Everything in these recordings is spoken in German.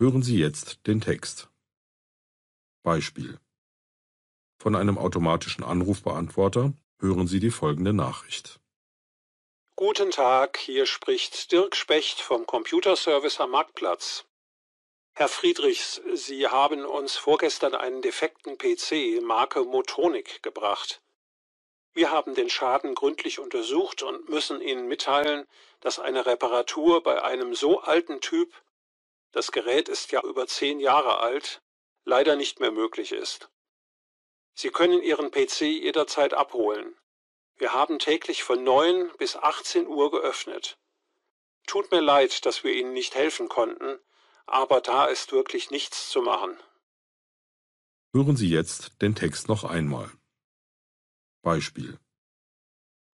Hören Sie jetzt den Text. Beispiel: Von einem automatischen Anrufbeantworter hören Sie die folgende Nachricht. Guten Tag, hier spricht Dirk Specht vom Computerservice am Marktplatz. Herr Friedrichs, Sie haben uns vorgestern einen defekten PC Marke Motronic gebracht. Wir haben den Schaden gründlich untersucht und müssen Ihnen mitteilen, dass eine Reparatur bei einem so alten Typ das Gerät ist ja über zehn Jahre alt, leider nicht mehr möglich ist. Sie können Ihren PC jederzeit abholen. Wir haben täglich von 9 bis 18 Uhr geöffnet. Tut mir leid, dass wir Ihnen nicht helfen konnten, aber da ist wirklich nichts zu machen. Hören Sie jetzt den Text noch einmal. Beispiel.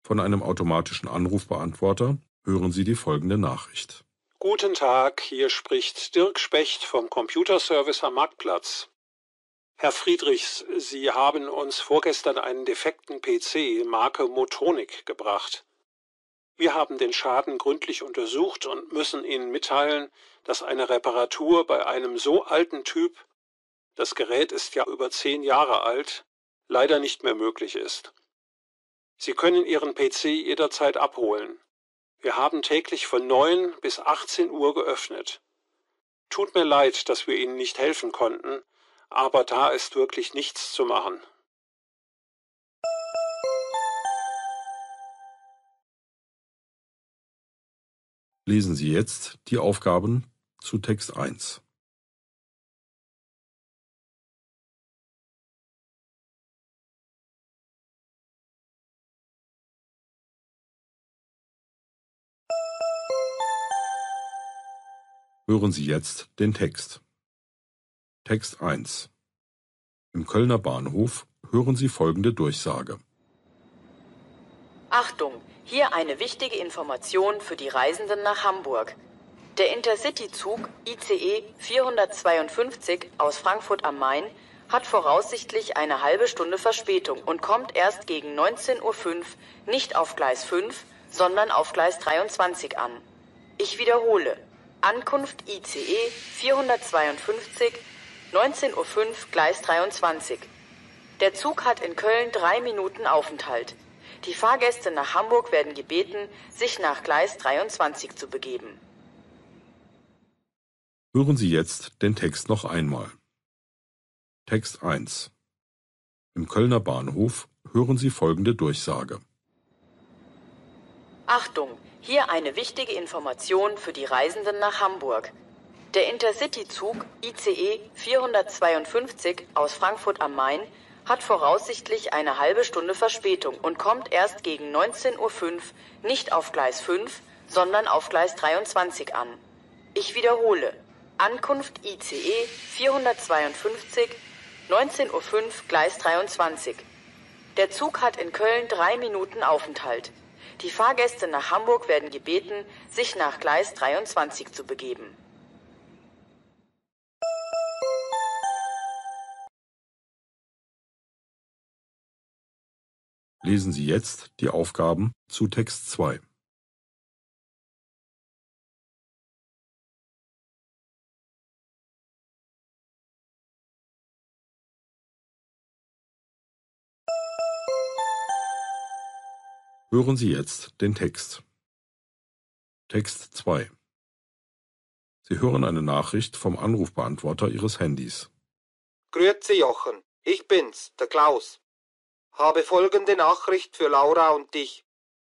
Von einem automatischen Anrufbeantworter hören Sie die folgende Nachricht. Guten Tag, hier spricht Dirk Specht vom Computerservice am Marktplatz. Herr Friedrichs, Sie haben uns vorgestern einen defekten PC Marke Motonic gebracht. Wir haben den Schaden gründlich untersucht und müssen Ihnen mitteilen, dass eine Reparatur bei einem so alten Typ, das Gerät ist ja über zehn Jahre alt, leider nicht mehr möglich ist. Sie können Ihren PC jederzeit abholen. Wir haben täglich von 9 bis 18 Uhr geöffnet. Tut mir leid, dass wir Ihnen nicht helfen konnten, aber da ist wirklich nichts zu machen. Lesen Sie jetzt die Aufgaben zu Text 1. Hören Sie jetzt den Text. Text 1 Im Kölner Bahnhof hören Sie folgende Durchsage. Achtung, hier eine wichtige Information für die Reisenden nach Hamburg. Der Intercity-Zug ICE 452 aus Frankfurt am Main hat voraussichtlich eine halbe Stunde Verspätung und kommt erst gegen 19.05 Uhr nicht auf Gleis 5, sondern auf Gleis 23 an. Ich wiederhole, Ankunft ICE 452, 19.05 Uhr, Gleis 23. Der Zug hat in Köln drei Minuten Aufenthalt. Die Fahrgäste nach Hamburg werden gebeten, sich nach Gleis 23 zu begeben. Hören Sie jetzt den Text noch einmal. Text 1. Im Kölner Bahnhof hören Sie folgende Durchsage. Achtung, hier eine wichtige Information für die Reisenden nach Hamburg. Der Intercity-Zug ICE 452 aus Frankfurt am Main hat voraussichtlich eine halbe Stunde Verspätung und kommt erst gegen 19.05 Uhr nicht auf Gleis 5, sondern auf Gleis 23 an. Ich wiederhole, Ankunft ICE 452, 19.05 Uhr Gleis 23. Der Zug hat in Köln drei Minuten Aufenthalt. Die Fahrgäste nach Hamburg werden gebeten, sich nach Gleis 23 zu begeben. Lesen Sie jetzt die Aufgaben zu Text 2. Hören Sie jetzt den Text. Text 2 Sie hören eine Nachricht vom Anrufbeantworter Ihres Handys. Grüezi Jochen, ich bin's, der Klaus. Habe folgende Nachricht für Laura und dich.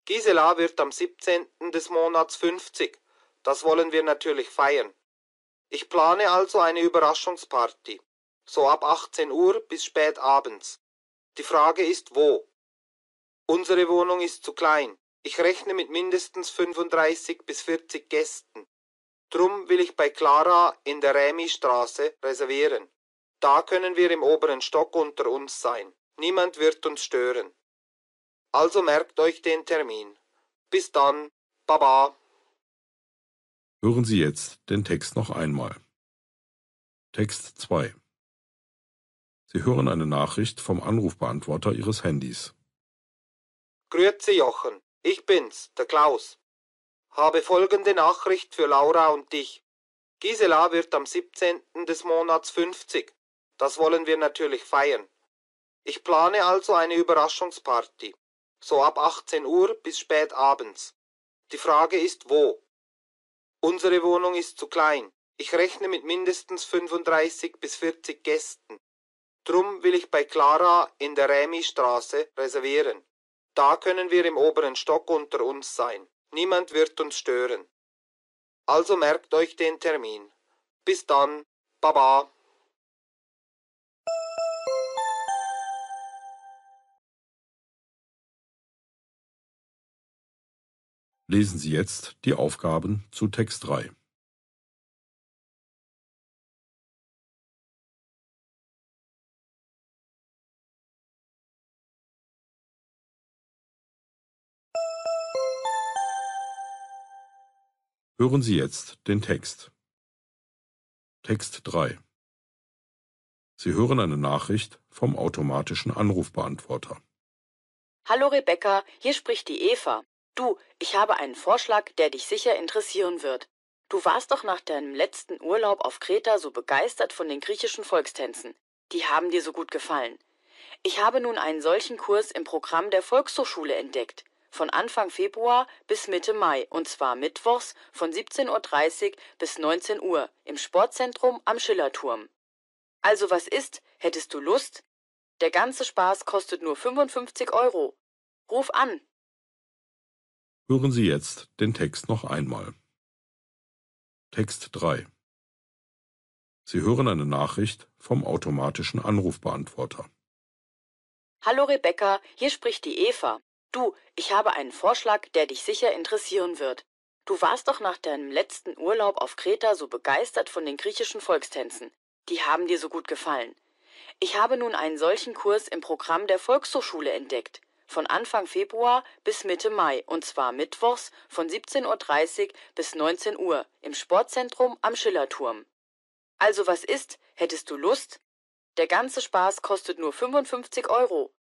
Gisela wird am 17. des Monats 50. Das wollen wir natürlich feiern. Ich plane also eine Überraschungsparty. So ab 18 Uhr bis spät abends. Die Frage ist wo. Unsere Wohnung ist zu klein. Ich rechne mit mindestens 35 bis 40 Gästen. Drum will ich bei Clara in der Remi-Straße reservieren. Da können wir im oberen Stock unter uns sein. Niemand wird uns stören. Also merkt euch den Termin. Bis dann. Baba. Hören Sie jetzt den Text noch einmal. Text 2. Sie hören eine Nachricht vom Anrufbeantworter Ihres Handys. Grüezi Jochen, ich bin's, der Klaus. Habe folgende Nachricht für Laura und dich. Gisela wird am 17. des Monats 50. Das wollen wir natürlich feiern. Ich plane also eine Überraschungsparty. So ab 18 Uhr bis spät abends. Die Frage ist wo. Unsere Wohnung ist zu klein. Ich rechne mit mindestens 35 bis 40 Gästen. Drum will ich bei Clara in der Remi-Straße reservieren. Da können wir im oberen Stock unter uns sein. Niemand wird uns stören. Also merkt euch den Termin. Bis dann. Baba. Lesen Sie jetzt die Aufgaben zu Text 3. Hören Sie jetzt den Text. Text 3 Sie hören eine Nachricht vom automatischen Anrufbeantworter. Hallo Rebecca, hier spricht die Eva. Du, ich habe einen Vorschlag, der dich sicher interessieren wird. Du warst doch nach deinem letzten Urlaub auf Kreta so begeistert von den griechischen Volkstänzen. Die haben dir so gut gefallen. Ich habe nun einen solchen Kurs im Programm der Volkshochschule entdeckt von Anfang Februar bis Mitte Mai und zwar mittwochs von 17.30 Uhr bis 19 Uhr im Sportzentrum am Schillerturm. Also was ist, hättest du Lust? Der ganze Spaß kostet nur 55 Euro. Ruf an! Hören Sie jetzt den Text noch einmal. Text 3 Sie hören eine Nachricht vom automatischen Anrufbeantworter. Hallo Rebecca, hier spricht die Eva. Du, ich habe einen Vorschlag, der dich sicher interessieren wird. Du warst doch nach deinem letzten Urlaub auf Kreta so begeistert von den griechischen Volkstänzen. Die haben dir so gut gefallen. Ich habe nun einen solchen Kurs im Programm der Volkshochschule entdeckt. Von Anfang Februar bis Mitte Mai und zwar mittwochs von 17.30 Uhr bis 19 Uhr im Sportzentrum am Schillerturm. Also was ist? Hättest du Lust? Der ganze Spaß kostet nur 55 Euro.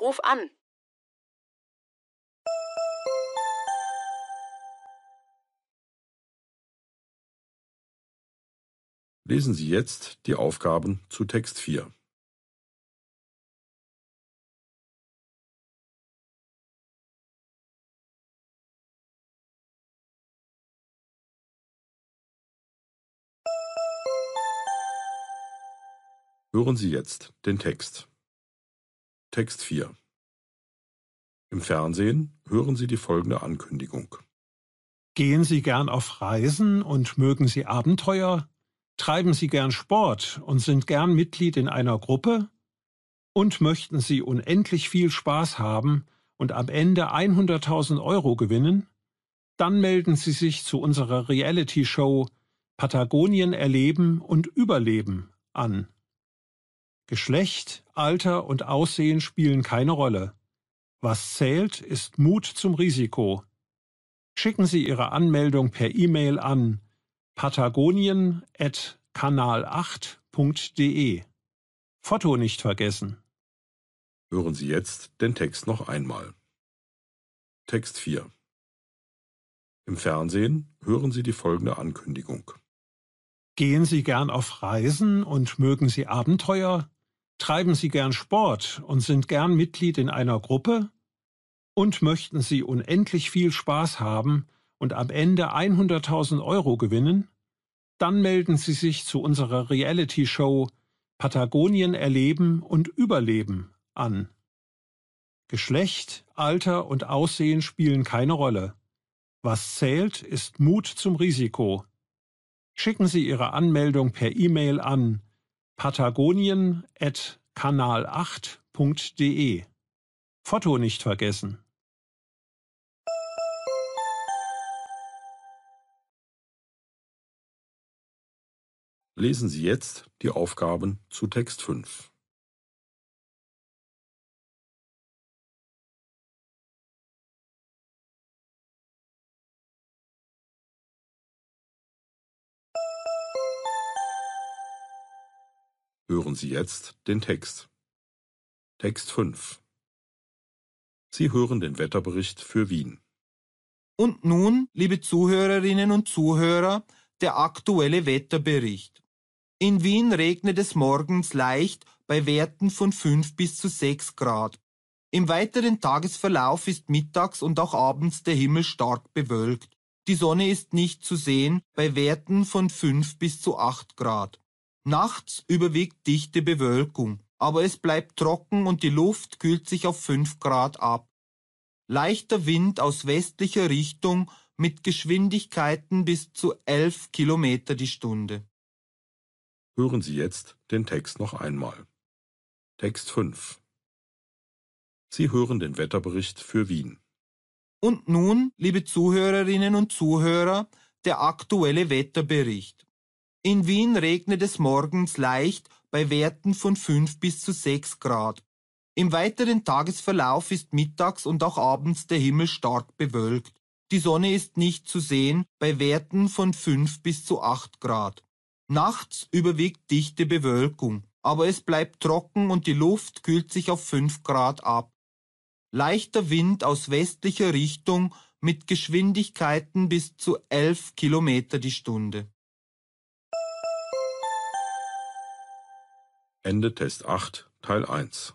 Ruf an Lesen Sie jetzt die Aufgaben zu Text 4. Hören Sie jetzt den Text. Text 4 Im Fernsehen hören Sie die folgende Ankündigung. Gehen Sie gern auf Reisen und mögen Sie Abenteuer? Treiben Sie gern Sport und sind gern Mitglied in einer Gruppe? Und möchten Sie unendlich viel Spaß haben und am Ende 100.000 Euro gewinnen? Dann melden Sie sich zu unserer Reality-Show Patagonien erleben und überleben an. Geschlecht, Alter und Aussehen spielen keine Rolle. Was zählt, ist Mut zum Risiko. Schicken Sie Ihre Anmeldung per E-Mail an patagonien.kanal8.de. Foto nicht vergessen. Hören Sie jetzt den Text noch einmal. Text 4. Im Fernsehen hören Sie die folgende Ankündigung. Gehen Sie gern auf Reisen und mögen Sie Abenteuer? Treiben Sie gern Sport und sind gern Mitglied in einer Gruppe? Und möchten Sie unendlich viel Spaß haben, und am Ende 100.000 Euro gewinnen? Dann melden Sie sich zu unserer Reality-Show Patagonien erleben und überleben an. Geschlecht, Alter und Aussehen spielen keine Rolle. Was zählt, ist Mut zum Risiko. Schicken Sie Ihre Anmeldung per E-Mail an patagonien@kanal8.de. Foto nicht vergessen. Lesen Sie jetzt die Aufgaben zu Text 5. Hören Sie jetzt den Text. Text 5. Sie hören den Wetterbericht für Wien. Und nun, liebe Zuhörerinnen und Zuhörer, der aktuelle Wetterbericht. In Wien regnet es morgens leicht bei Werten von 5 bis zu 6 Grad. Im weiteren Tagesverlauf ist mittags und auch abends der Himmel stark bewölkt. Die Sonne ist nicht zu sehen bei Werten von 5 bis zu 8 Grad. Nachts überwiegt dichte Bewölkung, aber es bleibt trocken und die Luft kühlt sich auf 5 Grad ab. Leichter Wind aus westlicher Richtung mit Geschwindigkeiten bis zu 11 Kilometer die Stunde. Hören Sie jetzt den Text noch einmal. Text 5 Sie hören den Wetterbericht für Wien. Und nun, liebe Zuhörerinnen und Zuhörer, der aktuelle Wetterbericht. In Wien regnet es morgens leicht bei Werten von 5 bis zu 6 Grad. Im weiteren Tagesverlauf ist mittags und auch abends der Himmel stark bewölkt. Die Sonne ist nicht zu sehen bei Werten von 5 bis zu 8 Grad. Nachts überwiegt dichte Bewölkung, aber es bleibt trocken und die Luft kühlt sich auf 5 Grad ab. Leichter Wind aus westlicher Richtung mit Geschwindigkeiten bis zu 11 Kilometer die Stunde. Ende Test 8, Teil 1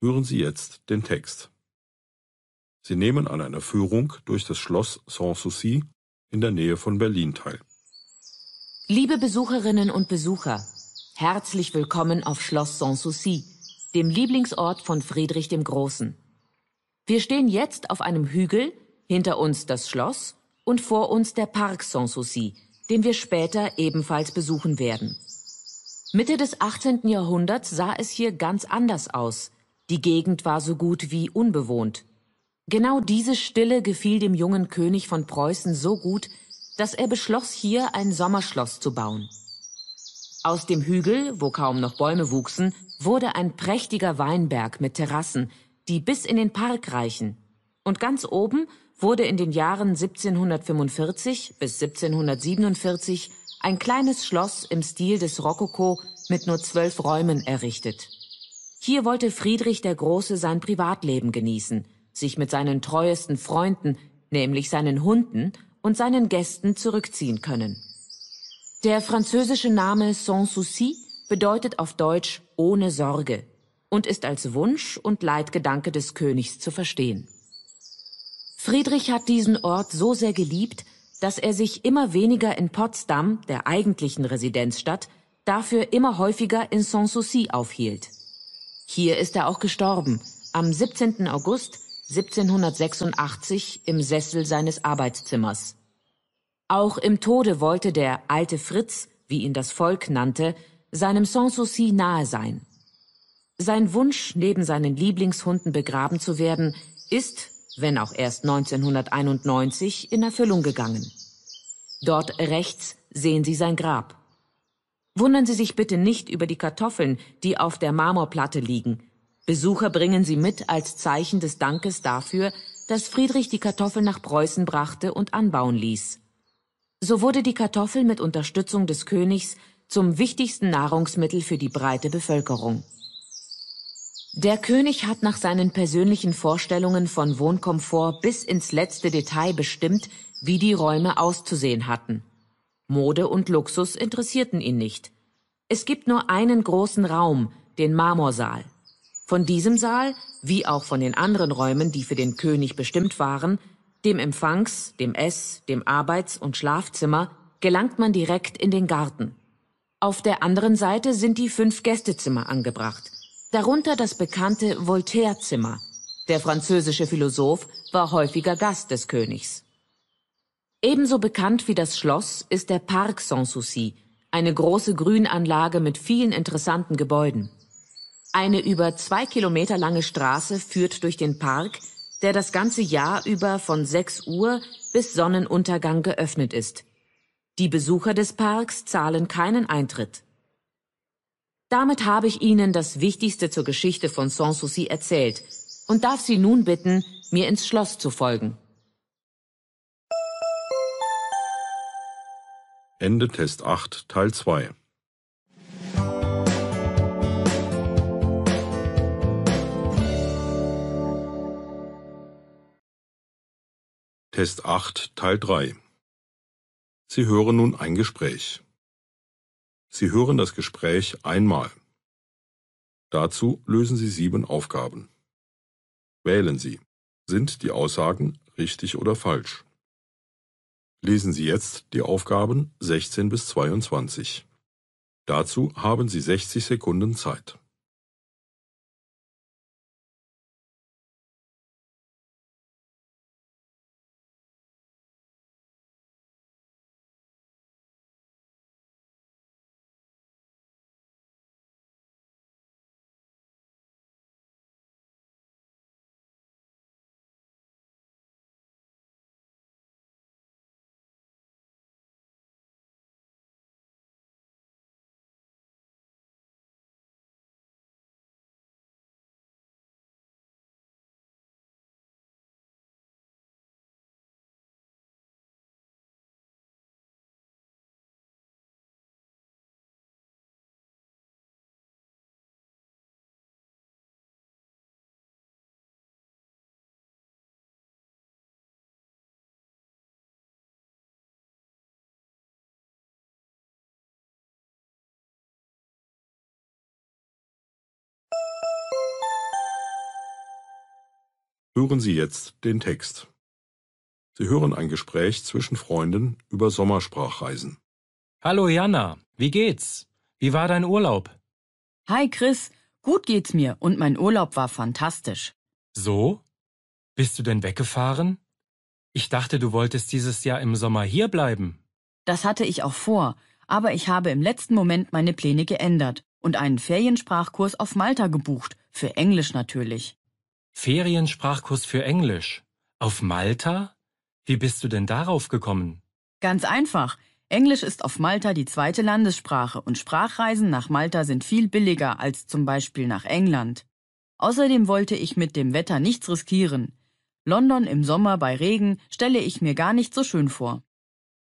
Hören Sie jetzt den Text. Sie nehmen an einer Führung durch das Schloss Sanssouci in der Nähe von Berlin teil. Liebe Besucherinnen und Besucher, herzlich willkommen auf Schloss Sanssouci, dem Lieblingsort von Friedrich dem Großen. Wir stehen jetzt auf einem Hügel, hinter uns das Schloss und vor uns der Park Sanssouci, den wir später ebenfalls besuchen werden. Mitte des 18. Jahrhunderts sah es hier ganz anders aus – die Gegend war so gut wie unbewohnt. Genau diese Stille gefiel dem jungen König von Preußen so gut, dass er beschloss, hier ein Sommerschloss zu bauen. Aus dem Hügel, wo kaum noch Bäume wuchsen, wurde ein prächtiger Weinberg mit Terrassen, die bis in den Park reichen. Und ganz oben wurde in den Jahren 1745 bis 1747 ein kleines Schloss im Stil des Rokoko mit nur zwölf Räumen errichtet. Hier wollte Friedrich der Große sein Privatleben genießen, sich mit seinen treuesten Freunden, nämlich seinen Hunden und seinen Gästen zurückziehen können. Der französische Name Sans Souci bedeutet auf Deutsch ohne Sorge und ist als Wunsch und Leitgedanke des Königs zu verstehen. Friedrich hat diesen Ort so sehr geliebt, dass er sich immer weniger in Potsdam, der eigentlichen Residenzstadt, dafür immer häufiger in Sanssouci aufhielt. Hier ist er auch gestorben, am 17. August 1786 im Sessel seines Arbeitszimmers. Auch im Tode wollte der alte Fritz, wie ihn das Volk nannte, seinem Sanssouci nahe sein. Sein Wunsch, neben seinen Lieblingshunden begraben zu werden, ist, wenn auch erst 1991, in Erfüllung gegangen. Dort rechts sehen Sie sein Grab. Wundern Sie sich bitte nicht über die Kartoffeln, die auf der Marmorplatte liegen. Besucher bringen sie mit als Zeichen des Dankes dafür, dass Friedrich die Kartoffel nach Preußen brachte und anbauen ließ. So wurde die Kartoffel mit Unterstützung des Königs zum wichtigsten Nahrungsmittel für die breite Bevölkerung. Der König hat nach seinen persönlichen Vorstellungen von Wohnkomfort bis ins letzte Detail bestimmt, wie die Räume auszusehen hatten. Mode und Luxus interessierten ihn nicht. Es gibt nur einen großen Raum, den Marmorsaal. Von diesem Saal, wie auch von den anderen Räumen, die für den König bestimmt waren, dem Empfangs-, dem Ess-, dem Arbeits- und Schlafzimmer, gelangt man direkt in den Garten. Auf der anderen Seite sind die fünf Gästezimmer angebracht. Darunter das bekannte Voltaire-Zimmer. Der französische Philosoph war häufiger Gast des Königs. Ebenso bekannt wie das Schloss ist der Parc Sanssouci, eine große Grünanlage mit vielen interessanten Gebäuden. Eine über zwei Kilometer lange Straße führt durch den Park, der das ganze Jahr über von 6 Uhr bis Sonnenuntergang geöffnet ist. Die Besucher des Parks zahlen keinen Eintritt. Damit habe ich Ihnen das Wichtigste zur Geschichte von Sanssouci erzählt und darf Sie nun bitten, mir ins Schloss zu folgen. Ende Test 8 Teil 2. Test 8 Teil 3. Sie hören nun ein Gespräch. Sie hören das Gespräch einmal. Dazu lösen Sie sieben Aufgaben. Wählen Sie. Sind die Aussagen richtig oder falsch? Lesen Sie jetzt die Aufgaben 16 bis 22. Dazu haben Sie 60 Sekunden Zeit. Hören Sie jetzt den Text. Sie hören ein Gespräch zwischen Freunden über Sommersprachreisen. Hallo Jana, wie geht's? Wie war dein Urlaub? Hi Chris, gut geht's mir und mein Urlaub war fantastisch. So? Bist du denn weggefahren? Ich dachte, du wolltest dieses Jahr im Sommer hier bleiben. Das hatte ich auch vor, aber ich habe im letzten Moment meine Pläne geändert und einen Feriensprachkurs auf Malta gebucht, für Englisch natürlich. Feriensprachkurs für Englisch. Auf Malta? Wie bist du denn darauf gekommen? Ganz einfach. Englisch ist auf Malta die zweite Landessprache und Sprachreisen nach Malta sind viel billiger als zum Beispiel nach England. Außerdem wollte ich mit dem Wetter nichts riskieren. London im Sommer bei Regen stelle ich mir gar nicht so schön vor.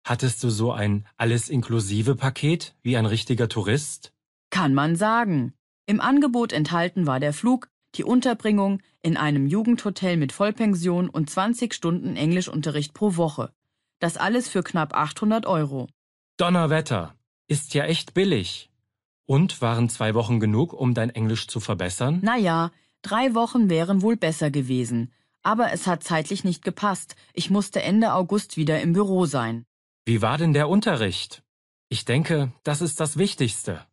Hattest du so ein alles inklusive Paket wie ein richtiger Tourist? Kann man sagen. Im Angebot enthalten war der Flug, die Unterbringung in einem Jugendhotel mit Vollpension und 20 Stunden Englischunterricht pro Woche. Das alles für knapp 800 Euro. Donnerwetter, ist ja echt billig. Und waren zwei Wochen genug, um dein Englisch zu verbessern? Naja, drei Wochen wären wohl besser gewesen. Aber es hat zeitlich nicht gepasst. Ich musste Ende August wieder im Büro sein. Wie war denn der Unterricht? Ich denke, das ist das Wichtigste.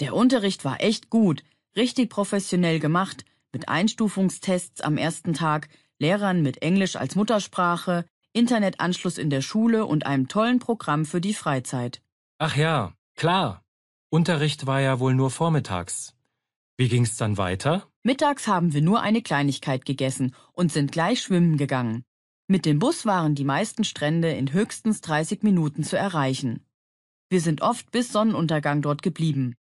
Der Unterricht war echt gut, richtig professionell gemacht mit Einstufungstests am ersten Tag, Lehrern mit Englisch als Muttersprache, Internetanschluss in der Schule und einem tollen Programm für die Freizeit. Ach ja, klar. Unterricht war ja wohl nur vormittags. Wie ging's dann weiter? Mittags haben wir nur eine Kleinigkeit gegessen und sind gleich schwimmen gegangen. Mit dem Bus waren die meisten Strände in höchstens 30 Minuten zu erreichen. Wir sind oft bis Sonnenuntergang dort geblieben.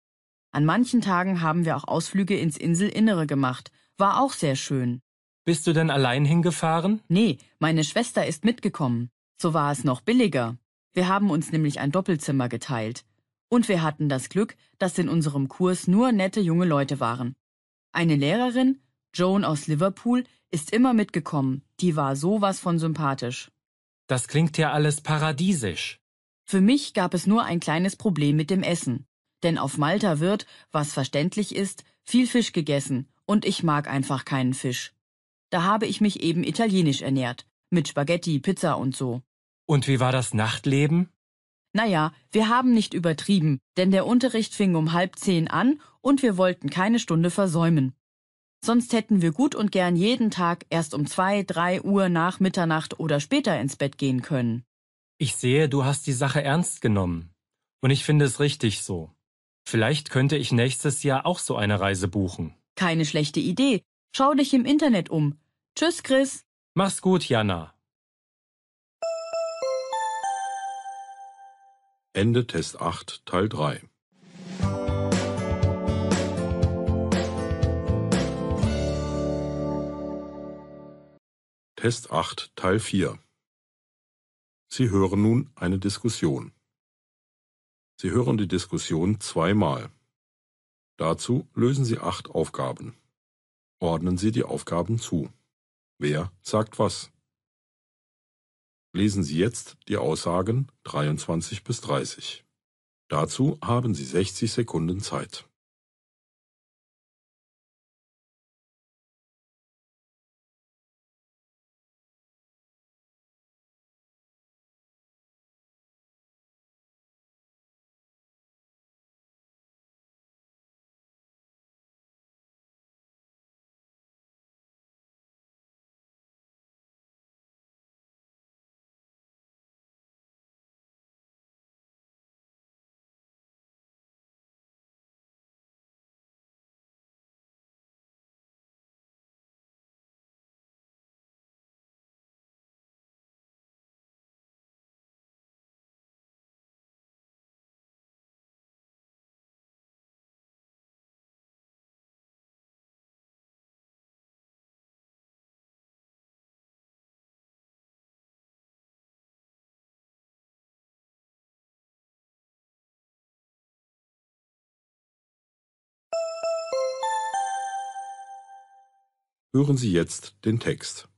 An manchen Tagen haben wir auch Ausflüge ins Inselinnere gemacht. War auch sehr schön. Bist du denn allein hingefahren? Nee, meine Schwester ist mitgekommen. So war es noch billiger. Wir haben uns nämlich ein Doppelzimmer geteilt. Und wir hatten das Glück, dass in unserem Kurs nur nette junge Leute waren. Eine Lehrerin, Joan aus Liverpool, ist immer mitgekommen. Die war sowas von sympathisch. Das klingt ja alles paradiesisch. Für mich gab es nur ein kleines Problem mit dem Essen. Denn auf Malta wird, was verständlich ist, viel Fisch gegessen und ich mag einfach keinen Fisch. Da habe ich mich eben italienisch ernährt. Mit Spaghetti, Pizza und so. Und wie war das Nachtleben? Naja, wir haben nicht übertrieben, denn der Unterricht fing um halb zehn an und wir wollten keine Stunde versäumen. Sonst hätten wir gut und gern jeden Tag erst um zwei, drei Uhr nach Mitternacht oder später ins Bett gehen können. Ich sehe, du hast die Sache ernst genommen. Und ich finde es richtig so. Vielleicht könnte ich nächstes Jahr auch so eine Reise buchen. Keine schlechte Idee. Schau dich im Internet um. Tschüss, Chris. Mach's gut, Jana. Ende Test 8, Teil 3. Test 8, Teil 4. Sie hören nun eine Diskussion. Sie hören die Diskussion zweimal. Dazu lösen Sie acht Aufgaben. Ordnen Sie die Aufgaben zu. Wer sagt was? Lesen Sie jetzt die Aussagen 23 bis 30. Dazu haben Sie 60 Sekunden Zeit. Hören Sie jetzt den Text.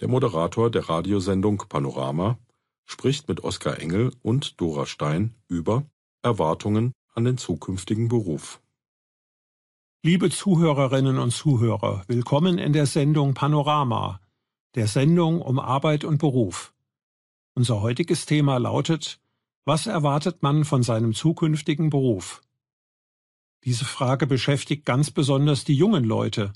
Der Moderator der Radiosendung Panorama spricht mit Oskar Engel und Dora Stein über Erwartungen an den zukünftigen Beruf. Liebe Zuhörerinnen und Zuhörer, willkommen in der Sendung Panorama, der Sendung um Arbeit und Beruf. Unser heutiges Thema lautet Was erwartet man von seinem zukünftigen Beruf? Diese Frage beschäftigt ganz besonders die jungen Leute,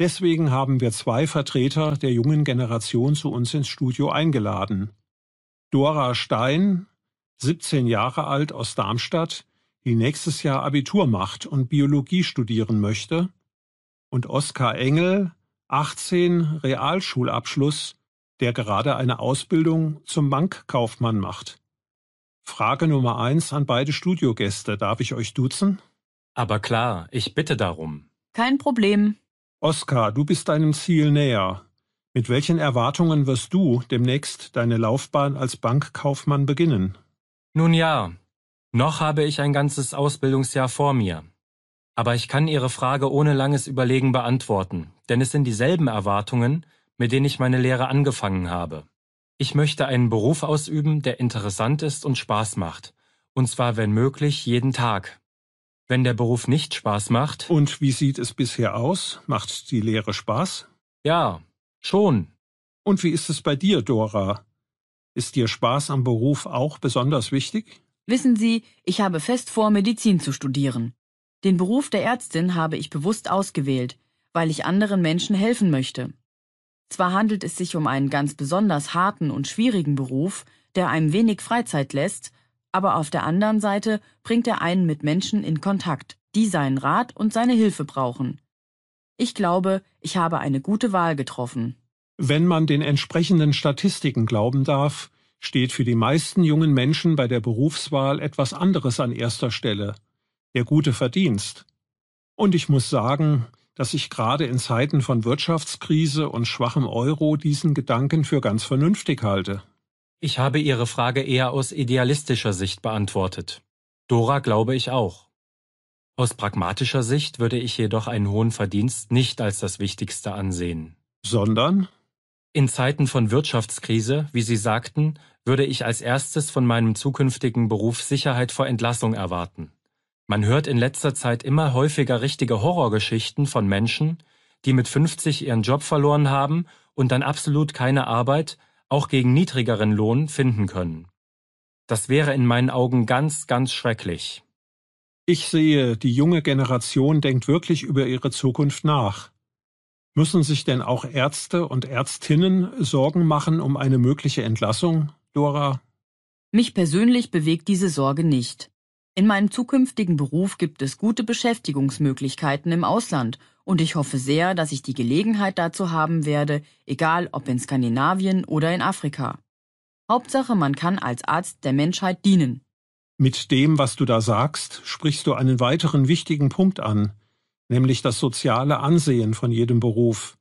Deswegen haben wir zwei Vertreter der jungen Generation zu uns ins Studio eingeladen. Dora Stein, 17 Jahre alt aus Darmstadt, die nächstes Jahr Abitur macht und Biologie studieren möchte, und Oskar Engel, 18 Realschulabschluss, der gerade eine Ausbildung zum Bankkaufmann macht. Frage Nummer eins an beide Studiogäste. Darf ich euch duzen? Aber klar, ich bitte darum. Kein Problem. Oskar, du bist deinem Ziel näher. Mit welchen Erwartungen wirst du demnächst deine Laufbahn als Bankkaufmann beginnen? Nun ja, noch habe ich ein ganzes Ausbildungsjahr vor mir. Aber ich kann Ihre Frage ohne langes Überlegen beantworten, denn es sind dieselben Erwartungen, mit denen ich meine Lehre angefangen habe. Ich möchte einen Beruf ausüben, der interessant ist und Spaß macht, und zwar wenn möglich jeden Tag wenn der Beruf nicht Spaß macht. Und wie sieht es bisher aus? Macht die Lehre Spaß? Ja, schon. Und wie ist es bei dir, Dora? Ist dir Spaß am Beruf auch besonders wichtig? Wissen Sie, ich habe fest vor, Medizin zu studieren. Den Beruf der Ärztin habe ich bewusst ausgewählt, weil ich anderen Menschen helfen möchte. Zwar handelt es sich um einen ganz besonders harten und schwierigen Beruf, der einem wenig Freizeit lässt, aber auf der anderen Seite bringt er einen mit Menschen in Kontakt, die seinen Rat und seine Hilfe brauchen. Ich glaube, ich habe eine gute Wahl getroffen. Wenn man den entsprechenden Statistiken glauben darf, steht für die meisten jungen Menschen bei der Berufswahl etwas anderes an erster Stelle, der gute Verdienst. Und ich muss sagen, dass ich gerade in Zeiten von Wirtschaftskrise und schwachem Euro diesen Gedanken für ganz vernünftig halte. Ich habe Ihre Frage eher aus idealistischer Sicht beantwortet. Dora glaube ich auch. Aus pragmatischer Sicht würde ich jedoch einen hohen Verdienst nicht als das Wichtigste ansehen. Sondern? In Zeiten von Wirtschaftskrise, wie Sie sagten, würde ich als erstes von meinem zukünftigen Beruf Sicherheit vor Entlassung erwarten. Man hört in letzter Zeit immer häufiger richtige Horrorgeschichten von Menschen, die mit 50 ihren Job verloren haben und dann absolut keine Arbeit, auch gegen niedrigeren Lohn finden können. Das wäre in meinen Augen ganz, ganz schrecklich. Ich sehe, die junge Generation denkt wirklich über ihre Zukunft nach. Müssen sich denn auch Ärzte und Ärztinnen Sorgen machen um eine mögliche Entlassung, Dora? Mich persönlich bewegt diese Sorge nicht. In meinem zukünftigen Beruf gibt es gute Beschäftigungsmöglichkeiten im Ausland und ich hoffe sehr, dass ich die Gelegenheit dazu haben werde, egal ob in Skandinavien oder in Afrika. Hauptsache, man kann als Arzt der Menschheit dienen. Mit dem, was du da sagst, sprichst du einen weiteren wichtigen Punkt an, nämlich das soziale Ansehen von jedem Beruf.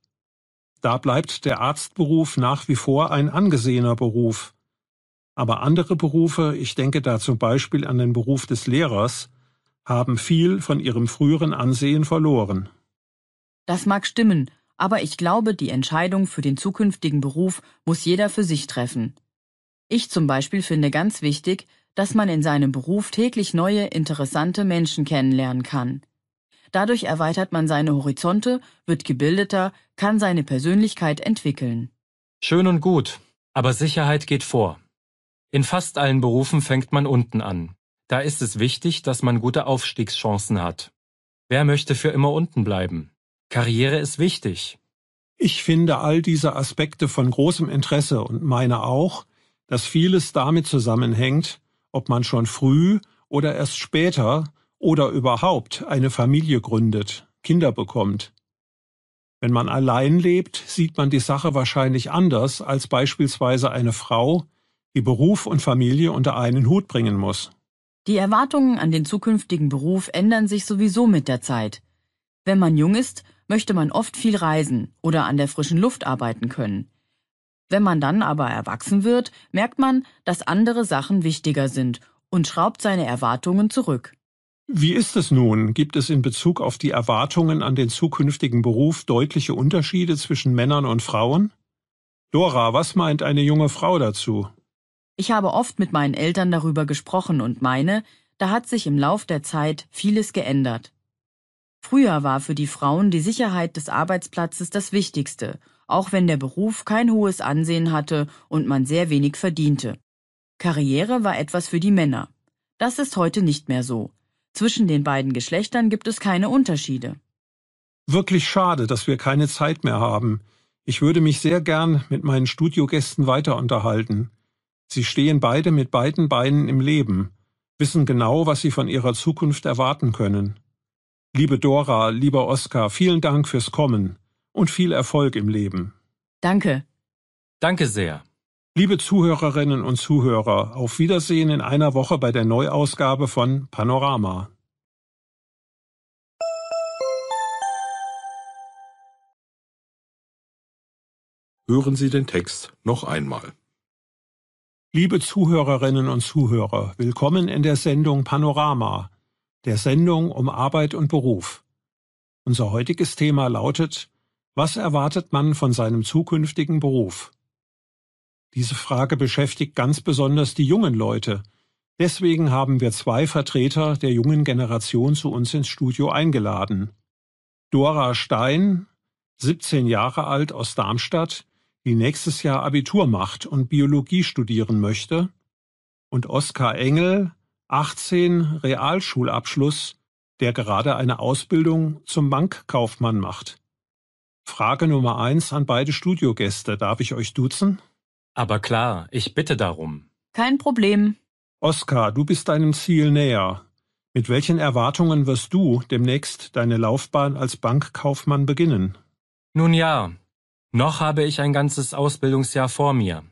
Da bleibt der Arztberuf nach wie vor ein angesehener Beruf, aber andere Berufe, ich denke da zum Beispiel an den Beruf des Lehrers, haben viel von ihrem früheren Ansehen verloren. Das mag stimmen, aber ich glaube, die Entscheidung für den zukünftigen Beruf muss jeder für sich treffen. Ich zum Beispiel finde ganz wichtig, dass man in seinem Beruf täglich neue, interessante Menschen kennenlernen kann. Dadurch erweitert man seine Horizonte, wird gebildeter, kann seine Persönlichkeit entwickeln. Schön und gut, aber Sicherheit geht vor. In fast allen Berufen fängt man unten an. Da ist es wichtig, dass man gute Aufstiegschancen hat. Wer möchte für immer unten bleiben? Karriere ist wichtig. Ich finde all diese Aspekte von großem Interesse und meine auch, dass vieles damit zusammenhängt, ob man schon früh oder erst später oder überhaupt eine Familie gründet, Kinder bekommt. Wenn man allein lebt, sieht man die Sache wahrscheinlich anders als beispielsweise eine Frau, die Beruf und Familie unter einen Hut bringen muss. Die Erwartungen an den zukünftigen Beruf ändern sich sowieso mit der Zeit. Wenn man jung ist, möchte man oft viel reisen oder an der frischen Luft arbeiten können. Wenn man dann aber erwachsen wird, merkt man, dass andere Sachen wichtiger sind und schraubt seine Erwartungen zurück. Wie ist es nun? Gibt es in Bezug auf die Erwartungen an den zukünftigen Beruf deutliche Unterschiede zwischen Männern und Frauen? Dora, was meint eine junge Frau dazu? Ich habe oft mit meinen Eltern darüber gesprochen und meine, da hat sich im Lauf der Zeit vieles geändert. Früher war für die Frauen die Sicherheit des Arbeitsplatzes das Wichtigste, auch wenn der Beruf kein hohes Ansehen hatte und man sehr wenig verdiente. Karriere war etwas für die Männer. Das ist heute nicht mehr so. Zwischen den beiden Geschlechtern gibt es keine Unterschiede. Wirklich schade, dass wir keine Zeit mehr haben. Ich würde mich sehr gern mit meinen Studiogästen weiter unterhalten. Sie stehen beide mit beiden Beinen im Leben, wissen genau, was sie von ihrer Zukunft erwarten können. Liebe Dora, lieber Oskar, vielen Dank fürs Kommen und viel Erfolg im Leben. Danke. Danke sehr. Liebe Zuhörerinnen und Zuhörer, auf Wiedersehen in einer Woche bei der Neuausgabe von Panorama. Hören Sie den Text noch einmal. Liebe Zuhörerinnen und Zuhörer, willkommen in der Sendung Panorama, der Sendung um Arbeit und Beruf. Unser heutiges Thema lautet, was erwartet man von seinem zukünftigen Beruf? Diese Frage beschäftigt ganz besonders die jungen Leute. Deswegen haben wir zwei Vertreter der jungen Generation zu uns ins Studio eingeladen. Dora Stein, 17 Jahre alt aus Darmstadt, die nächstes Jahr Abitur macht und Biologie studieren möchte, und Oskar Engel, 18, Realschulabschluss, der gerade eine Ausbildung zum Bankkaufmann macht. Frage Nummer eins an beide Studiogäste. Darf ich euch duzen? Aber klar, ich bitte darum. Kein Problem. Oskar, du bist deinem Ziel näher. Mit welchen Erwartungen wirst du demnächst deine Laufbahn als Bankkaufmann beginnen? Nun ja, noch habe ich ein ganzes Ausbildungsjahr vor mir.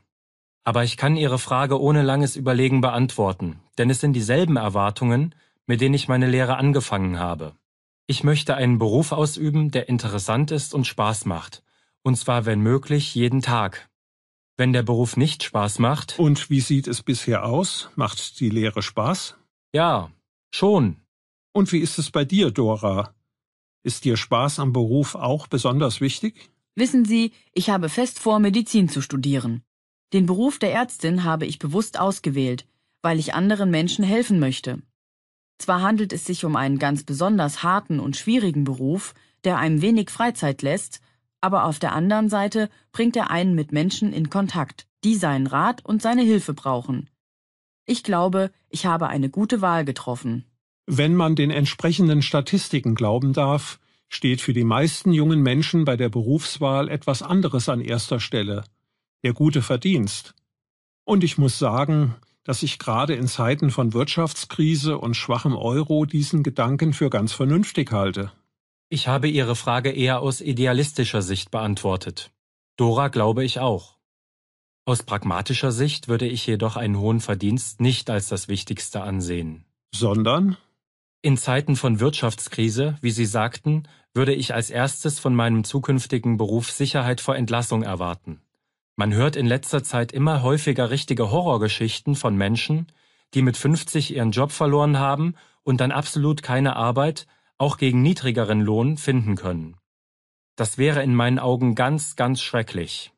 Aber ich kann Ihre Frage ohne langes Überlegen beantworten, denn es sind dieselben Erwartungen, mit denen ich meine Lehre angefangen habe. Ich möchte einen Beruf ausüben, der interessant ist und Spaß macht. Und zwar, wenn möglich, jeden Tag. Wenn der Beruf nicht Spaß macht. Und wie sieht es bisher aus? Macht die Lehre Spaß? Ja, schon. Und wie ist es bei dir, Dora? Ist dir Spaß am Beruf auch besonders wichtig? Wissen Sie, ich habe fest vor, Medizin zu studieren. Den Beruf der Ärztin habe ich bewusst ausgewählt, weil ich anderen Menschen helfen möchte. Zwar handelt es sich um einen ganz besonders harten und schwierigen Beruf, der einem wenig Freizeit lässt, aber auf der anderen Seite bringt er einen mit Menschen in Kontakt, die seinen Rat und seine Hilfe brauchen. Ich glaube, ich habe eine gute Wahl getroffen. Wenn man den entsprechenden Statistiken glauben darf, steht für die meisten jungen Menschen bei der Berufswahl etwas anderes an erster Stelle, der gute Verdienst. Und ich muss sagen, dass ich gerade in Zeiten von Wirtschaftskrise und schwachem Euro diesen Gedanken für ganz vernünftig halte. Ich habe Ihre Frage eher aus idealistischer Sicht beantwortet. Dora glaube ich auch. Aus pragmatischer Sicht würde ich jedoch einen hohen Verdienst nicht als das Wichtigste ansehen. Sondern? In Zeiten von Wirtschaftskrise, wie Sie sagten, würde ich als erstes von meinem zukünftigen Beruf Sicherheit vor Entlassung erwarten. Man hört in letzter Zeit immer häufiger richtige Horrorgeschichten von Menschen, die mit 50 ihren Job verloren haben und dann absolut keine Arbeit, auch gegen niedrigeren Lohn, finden können. Das wäre in meinen Augen ganz, ganz schrecklich.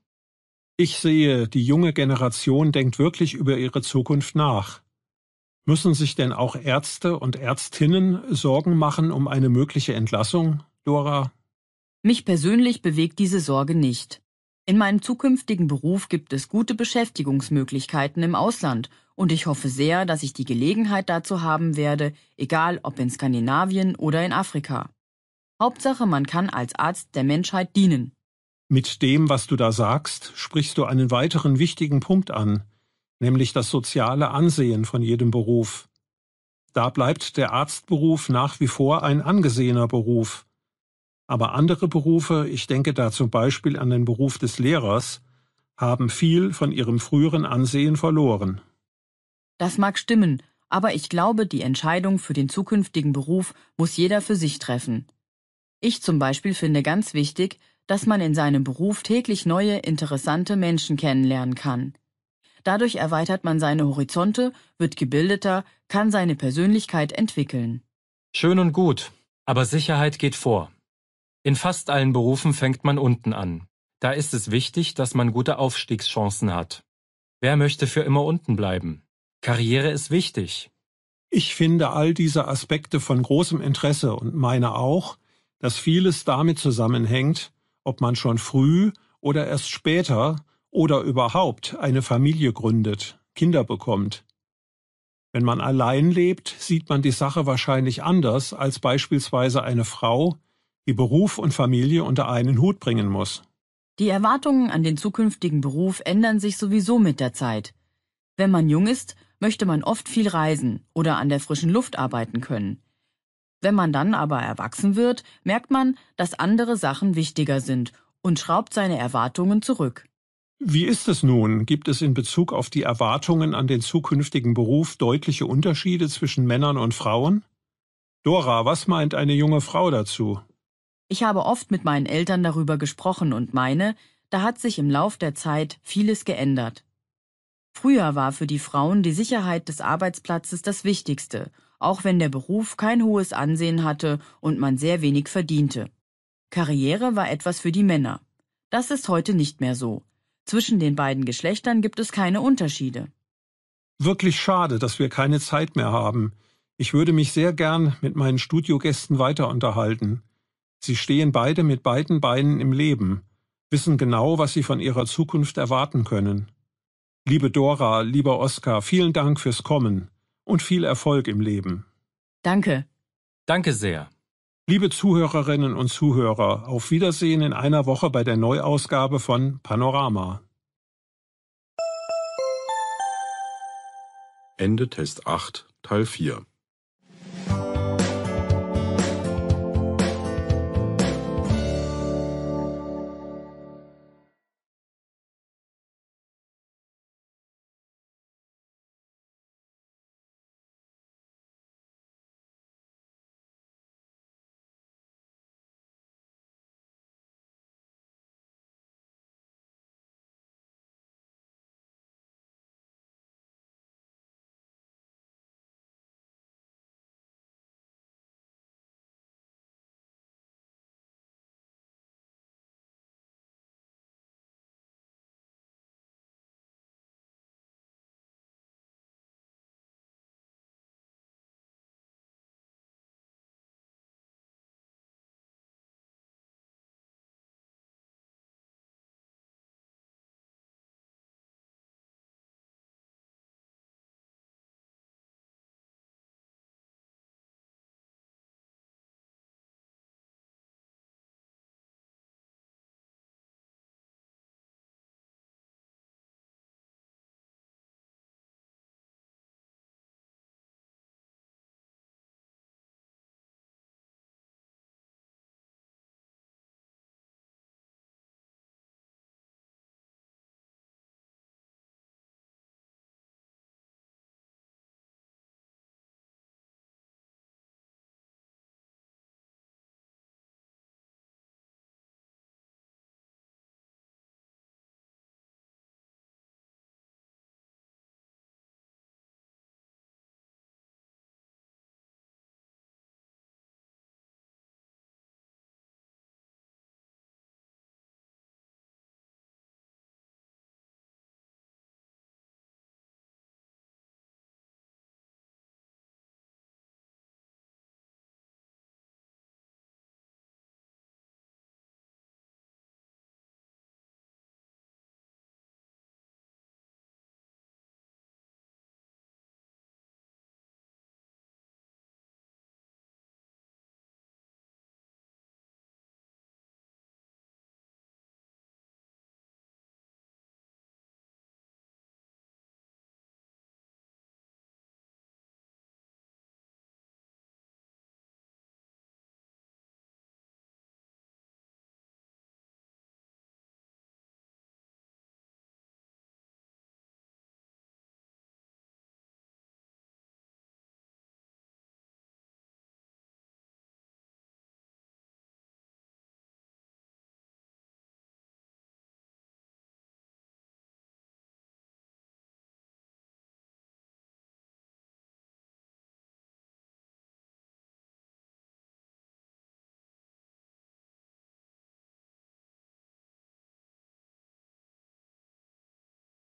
Ich sehe, die junge Generation denkt wirklich über ihre Zukunft nach. Müssen sich denn auch Ärzte und Ärztinnen Sorgen machen um eine mögliche Entlassung? Dora? Mich persönlich bewegt diese Sorge nicht. In meinem zukünftigen Beruf gibt es gute Beschäftigungsmöglichkeiten im Ausland und ich hoffe sehr, dass ich die Gelegenheit dazu haben werde, egal ob in Skandinavien oder in Afrika. Hauptsache, man kann als Arzt der Menschheit dienen. Mit dem, was du da sagst, sprichst du einen weiteren wichtigen Punkt an, nämlich das soziale Ansehen von jedem Beruf. Da bleibt der Arztberuf nach wie vor ein angesehener Beruf, aber andere Berufe, ich denke da zum Beispiel an den Beruf des Lehrers, haben viel von ihrem früheren Ansehen verloren. Das mag stimmen, aber ich glaube, die Entscheidung für den zukünftigen Beruf muss jeder für sich treffen. Ich zum Beispiel finde ganz wichtig, dass man in seinem Beruf täglich neue, interessante Menschen kennenlernen kann. Dadurch erweitert man seine Horizonte, wird gebildeter, kann seine Persönlichkeit entwickeln. Schön und gut, aber Sicherheit geht vor. In fast allen Berufen fängt man unten an. Da ist es wichtig, dass man gute Aufstiegschancen hat. Wer möchte für immer unten bleiben? Karriere ist wichtig. Ich finde all diese Aspekte von großem Interesse und meine auch, dass vieles damit zusammenhängt, ob man schon früh oder erst später oder überhaupt eine Familie gründet, Kinder bekommt. Wenn man allein lebt, sieht man die Sache wahrscheinlich anders als beispielsweise eine Frau, die Beruf und Familie unter einen Hut bringen muss. Die Erwartungen an den zukünftigen Beruf ändern sich sowieso mit der Zeit. Wenn man jung ist, möchte man oft viel reisen oder an der frischen Luft arbeiten können. Wenn man dann aber erwachsen wird, merkt man, dass andere Sachen wichtiger sind und schraubt seine Erwartungen zurück. Wie ist es nun? Gibt es in Bezug auf die Erwartungen an den zukünftigen Beruf deutliche Unterschiede zwischen Männern und Frauen? Dora, was meint eine junge Frau dazu? Ich habe oft mit meinen Eltern darüber gesprochen und meine, da hat sich im Lauf der Zeit vieles geändert. Früher war für die Frauen die Sicherheit des Arbeitsplatzes das Wichtigste, auch wenn der Beruf kein hohes Ansehen hatte und man sehr wenig verdiente. Karriere war etwas für die Männer. Das ist heute nicht mehr so. Zwischen den beiden Geschlechtern gibt es keine Unterschiede. Wirklich schade, dass wir keine Zeit mehr haben. Ich würde mich sehr gern mit meinen Studiogästen weiter unterhalten. Sie stehen beide mit beiden Beinen im Leben, wissen genau, was sie von ihrer Zukunft erwarten können. Liebe Dora, lieber Oskar, vielen Dank fürs Kommen und viel Erfolg im Leben. Danke. Danke sehr. Liebe Zuhörerinnen und Zuhörer, auf Wiedersehen in einer Woche bei der Neuausgabe von Panorama. Ende Test 8, Teil 4.